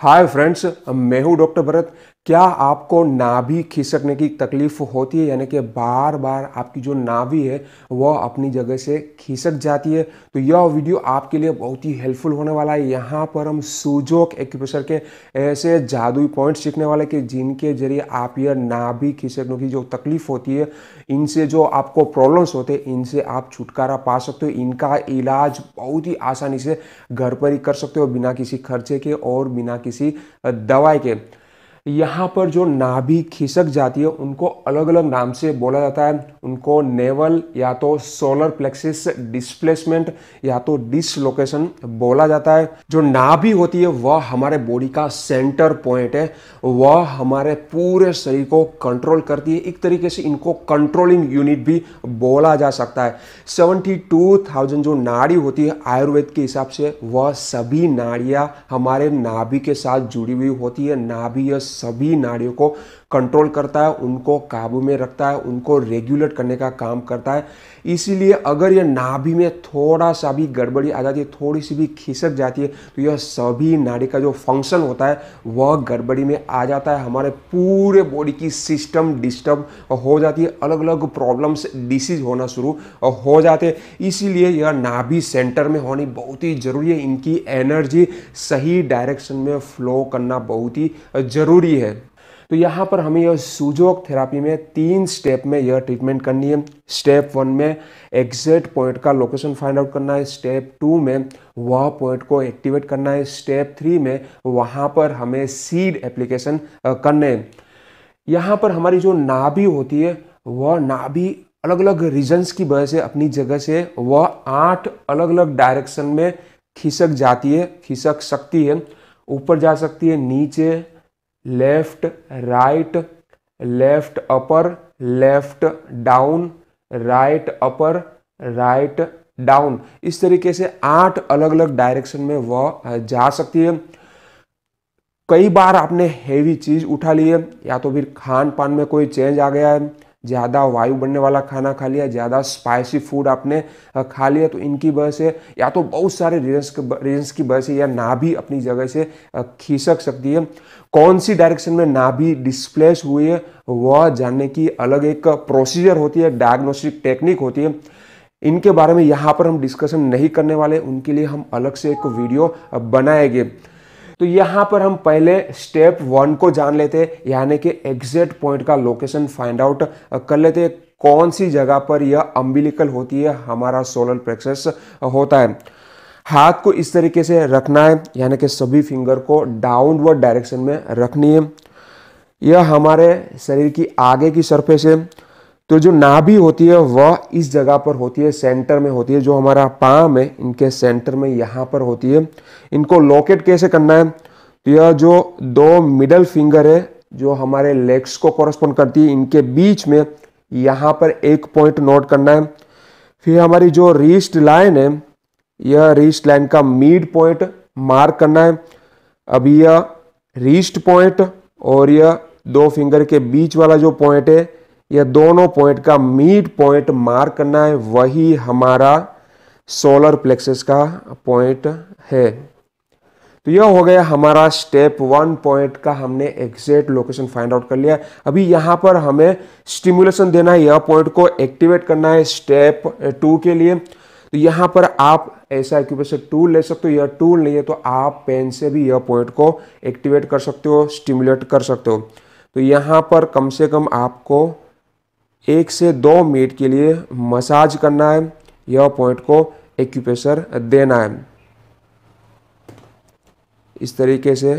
hi friends मैं हूं doctor Bharat क्या आपको नाभि खिसकने की तकलीफ होती है यानी कि बार बार आपकी जो नाभि है वह अपनी जगह से खिसक जाती है तो यह वीडियो आपके लिए बहुत ही हेल्पफुल होने वाला है यहाँ पर हम सुजोक एक्यूप्रेशर के ऐसे जादुई पॉइंट सीखने वाले कि जिनके जरिए आप यह नाभि खिसकने की जो तकलीफ होती है इनसे जो आपको प्रॉब्लम्स होते हैं इनसे आप छुटकारा पा सकते हो इनका इलाज बहुत ही आसानी से घर पर ही कर सकते हो बिना किसी खर्चे के और बिना किसी दवाई के यहाँ पर जो नाभि खिसक जाती है उनको अलग अलग नाम से बोला जाता है उनको नेवल या तो सोलर प्लेक्सिस डिस्प्लेसमेंट या तो डिसलोकेशन बोला जाता है जो नाभि होती है वह हमारे बॉडी का सेंटर पॉइंट है वह हमारे पूरे शरीर को कंट्रोल करती है एक तरीके से इनको कंट्रोलिंग यूनिट भी बोला जा सकता है सेवेंटी जो नाड़ी होती है आयुर्वेद के हिसाब से वह सभी नाड़ियाँ हमारे नाभि के साथ जुड़ी हुई होती है नाभि सभी नाड़ियों को कंट्रोल करता है उनको काबू में रखता है उनको रेगुलेट करने का काम करता है इसीलिए अगर यह नाभि में थोड़ा सा भी गड़बड़ी आ जाती है थोड़ी सी भी खिसक जाती है तो यह सभी नाड़ी का जो फंक्शन होता है वह गड़बड़ी में आ जाता है हमारे पूरे बॉडी की सिस्टम डिस्टर्ब हो जाती है अलग अलग प्रॉब्लम्स डिसीज होना शुरू हो जाते हैं इसीलिए यह नाभि सेंटर में होनी बहुत ही ज़रूरी है इनकी एनर्जी सही डायरेक्शन में फ्लो करना बहुत ही ज़रूरी है तो यहाँ पर हमें यह सुजोक थेरापी में तीन स्टेप में यह ट्रीटमेंट करनी है स्टेप वन में एग्जैक्ट पॉइंट का लोकेशन फाइंड आउट करना है स्टेप टू में वह पॉइंट को एक्टिवेट करना है स्टेप थ्री में वहाँ पर हमें सीड एप्लीकेशन करने यहाँ पर हमारी जो नाभि होती है वह नाभि अलग अलग रीजन्स की वजह से अपनी जगह से वह आठ अलग अलग डायरेक्शन में खिसक जाती है खिसक सकती है ऊपर जा सकती है नीचे left right left upper left down right upper right down इस तरीके से आठ अलग अलग डायरेक्शन में वह जा सकती है कई बार आपने हैवी चीज़ उठा ली है या तो फिर खान पान में कोई चेंज आ गया है ज़्यादा वायु बनने वाला खाना खा लिया ज़्यादा स्पाइसी फूड आपने खा लिया तो इनकी वजह से या तो बहुत सारे रीजन्स रीजन्स की वजह से या ना भी अपनी जगह से खिसक सकती है कौन सी डायरेक्शन में नाभि डिस्प्लेस हुई है वह जानने की अलग एक प्रोसीजर होती है डायग्नोस्टिक टेक्निक होती है इनके बारे में यहाँ पर हम डिस्कशन नहीं करने वाले उनके लिए हम अलग से एक वीडियो बनाएंगे तो यहाँ पर हम पहले स्टेप वन को जान लेते हैं यानी कि एग्जेक्ट पॉइंट का लोकेशन फाइंड आउट कर लेते कौन सी जगह पर यह अम्बिलिकल होती है हमारा सोलर प्रेक्सेस होता है हाथ को इस तरीके से रखना है यानी कि सभी फिंगर को डाउनवर्ड डायरेक्शन में रखनी है यह हमारे शरीर की आगे की सरफेस है तो जो नाभि होती है वह इस जगह पर होती है सेंटर में होती है जो हमारा पाम है इनके सेंटर में यहाँ पर होती है इनको लोकेट कैसे करना है तो यह जो दो मिडल फिंगर है जो हमारे लेग्स को कॉरस्पॉन्ड करती है इनके बीच में यहाँ पर एक पॉइंट नोट करना है फिर हमारी जो रिस्ट लाइन है यह रिस्ट लाइन का मिड पॉइंट मार्क करना है अभी यह रिस्ट पॉइंट और यह दो फिंगर के बीच वाला जो पॉइंट है यह दोनों पॉइंट का मीड पॉइंट मार्क करना है वही हमारा सोलर प्लेक्सस का पॉइंट है तो यह हो गया हमारा स्टेप वन पॉइंट का हमने एग्जैक्ट लोकेशन फाइंड आउट कर लिया अभी यहां पर हमें स्टिमुलेशन देना है यह पॉइंट को एक्टिवेट करना है स्टेप टू के लिए तो यहां पर आप ऐसा क्यूबे से टूल ले सकते हो यह टूल नहीं है तो आप पेन से भी यह पॉइंट को एक्टिवेट कर सकते हो स्टिमुलेट कर सकते हो तो यहां पर कम से कम आपको एक से दो मिनट के लिए मसाज करना है यह पॉइंट को एक्यूप्रेशर देना है इस तरीके से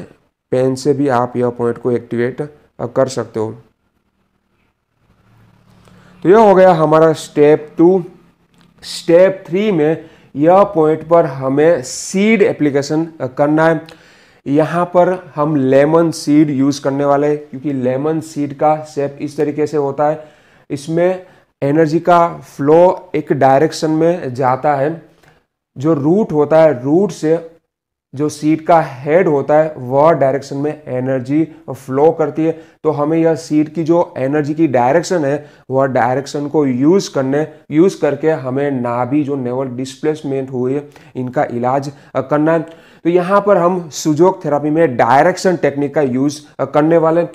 पेन से भी आप यह पॉइंट को एक्टिवेट कर सकते हो तो यह हो गया हमारा स्टेप टू स्टेप थ्री में यह पॉइंट पर हमें सीड एप्लीकेशन करना है यहाँ पर हम लेमन सीड यूज़ करने वाले क्योंकि लेमन सीड का शेप इस तरीके से होता है इसमें एनर्जी का फ्लो एक डायरेक्शन में जाता है जो रूट होता है रूट से जो सीट का हेड होता है वह डायरेक्शन में एनर्जी फ्लो करती है तो हमें यह सीट की जो एनर्जी की डायरेक्शन है वह डायरेक्शन को यूज़ करने यूज़ करके हमें नाभि जो नेवल डिस्प्लेसमेंट हुई है इनका इलाज करना है तो यहाँ पर हम सुजोग थेरापी में डायरेक्शन टेक्निक का यूज़ करने वाले हैं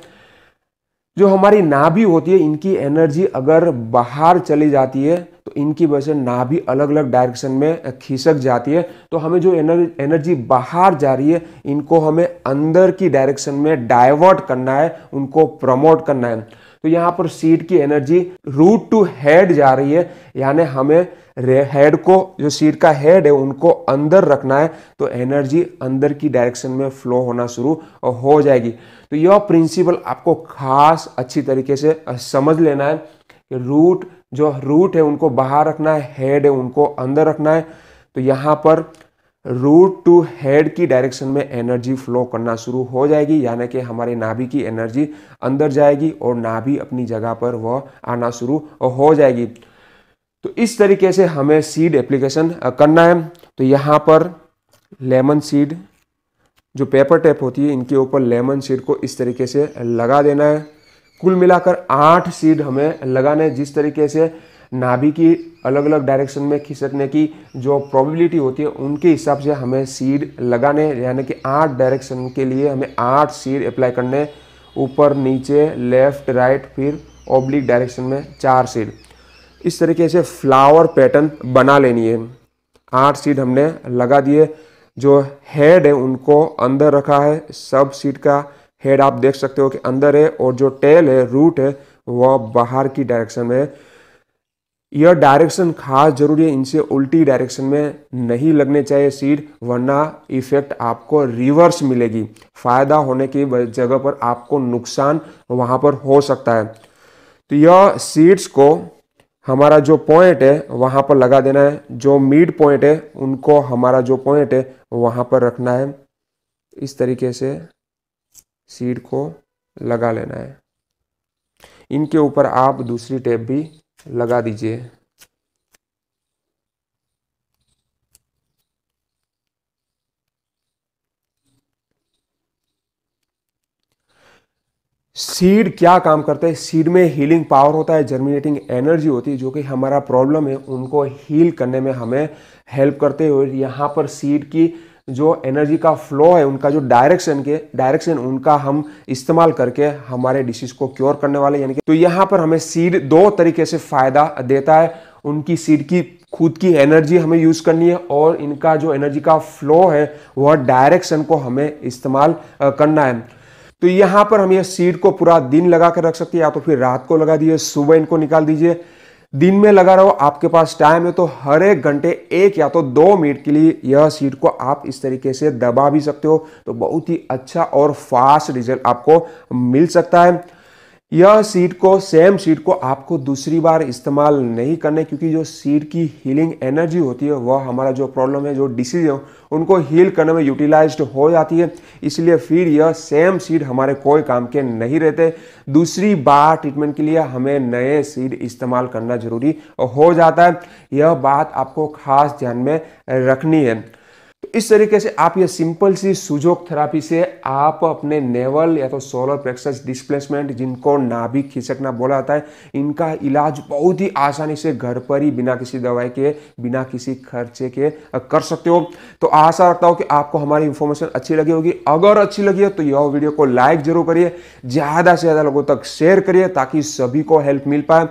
जो हमारी नाभि होती है इनकी एनर्जी अगर बाहर चली जाती है तो इनकी वजह से नाभि अलग अलग डायरेक्शन में खिसक जाती है तो हमें जो एनर्जी बाहर जा रही है इनको हमें अंदर की डायरेक्शन में डाइवर्ट करना है उनको प्रमोट करना है तो यहाँ पर सीट की एनर्जी रूट टू हेड जा रही है यानी हमें हेड को जो सीट का हेड है उनको अंदर रखना है तो एनर्जी अंदर की डायरेक्शन में फ्लो होना शुरू हो जाएगी तो यह प्रिंसिपल आपको खास अच्छी तरीके से समझ लेना है कि रूट जो रूट है उनको बाहर रखना है हेड है उनको अंदर रखना है तो यहाँ पर रूट टू हेड की डायरेक्शन में एनर्जी फ्लो करना शुरू हो जाएगी यानी कि हमारे नाभि की एनर्जी अंदर जाएगी और नाभि अपनी जगह पर वह आना शुरू हो जाएगी तो इस तरीके से हमें सीड एप्लीकेशन करना है तो यहाँ पर लेमन सीड जो पेपर टेप होती है इनके ऊपर लेमन सीड को इस तरीके से लगा देना है कुल मिलाकर आठ सीड हमें लगाने जिस तरीके से नाभि की अलग अलग डायरेक्शन में खिसकने की जो प्रोबेबिलिटी होती है उनके हिसाब से हमें सीड लगाने यानी कि आठ डायरेक्शन के लिए हमें आठ सीड अप्लाई करने ऊपर नीचे लेफ्ट राइट फिर ओब्लिक डायरेक्शन में चार सीड इस तरीके से फ्लावर पैटर्न बना लेनी है आठ सीड हमने लगा दिए जो हेड है उनको अंदर रखा है सब सीड का हेड आप देख सकते हो कि अंदर है और जो टेल है रूट है वह बाहर की डायरेक्शन में है यह डायरेक्शन खास जरूरी है इनसे उल्टी डायरेक्शन में नहीं लगने चाहिए सीड वरना इफेक्ट आपको रिवर्स मिलेगी फायदा होने की जगह पर आपको नुकसान वहां पर हो सकता है तो यह सीड्स को हमारा जो पॉइंट है वहां पर लगा देना है जो मिड पॉइंट है उनको हमारा जो पॉइंट है वहां पर रखना है इस तरीके से सीड को लगा लेना है इनके ऊपर आप दूसरी टेप भी लगा दीजिए सीड क्या काम करते हैं सीड में हीलिंग पावर होता है जर्मिनेटिंग एनर्जी होती है जो कि हमारा प्रॉब्लम है उनको हील करने में हमें हेल्प करते हैं और यहाँ पर सीड की जो एनर्जी का फ्लो है उनका जो डायरेक्शन के डायरेक्शन उनका हम इस्तेमाल करके हमारे डिसीज को क्योर करने वाले यानी कि तो यहाँ पर हमें सीड दो तरीके से फायदा देता है उनकी सीड की खुद की एनर्जी हमें यूज करनी है और इनका जो एनर्जी का फ्लो है वह डायरेक्शन को हमें इस्तेमाल करना है तो यहाँ पर हम यह सीड को पूरा दिन लगा कर रख सकते हैं या तो फिर रात को लगा दीजिए सुबह इनको निकाल दीजिए दिन में लगा रहो आपके पास टाइम है तो हर एक घंटे एक या तो दो मिनट के लिए यह सीट को आप इस तरीके से दबा भी सकते हो तो बहुत ही अच्छा और फास्ट रिजल्ट आपको मिल सकता है यह सीट को सेम सीट को आपको दूसरी बार इस्तेमाल नहीं करने क्योंकि जो सीट की हीलिंग एनर्जी होती है वह हमारा जो प्रॉब्लम है जो डिसीज है उनको हील करने में यूटिलाइज हो जाती है इसलिए फिर यह सेम सीट हमारे कोई काम के नहीं रहते दूसरी बार ट्रीटमेंट के लिए हमें नए सीट इस्तेमाल करना जरूरी हो जाता है यह बात आपको खास ध्यान में रखनी है इस तरीके से आप ये सिंपल सी सुजोक थेरापी से आप अपने नेवल या तो सोलर प्लेक्सस डिस्प्लेसमेंट जिनको नाभिक खिसकना बोला जाता है इनका इलाज बहुत ही आसानी से घर पर ही बिना किसी दवाई के बिना किसी खर्चे के कर सकते हो तो आशा रखता हूँ कि आपको हमारी इन्फॉर्मेशन अच्छी लगी होगी अगर अच्छी लगी है तो यह वीडियो को लाइक जरूर करिए ज़्यादा से ज़्यादा लोगों तक शेयर करिए ताकि सभी को हेल्प मिल पाए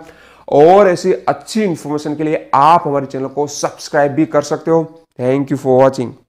और ऐसी अच्छी इन्फॉर्मेशन के लिए आप हमारे चैनल को सब्सक्राइब भी कर सकते हो थैंक यू फॉर वॉचिंग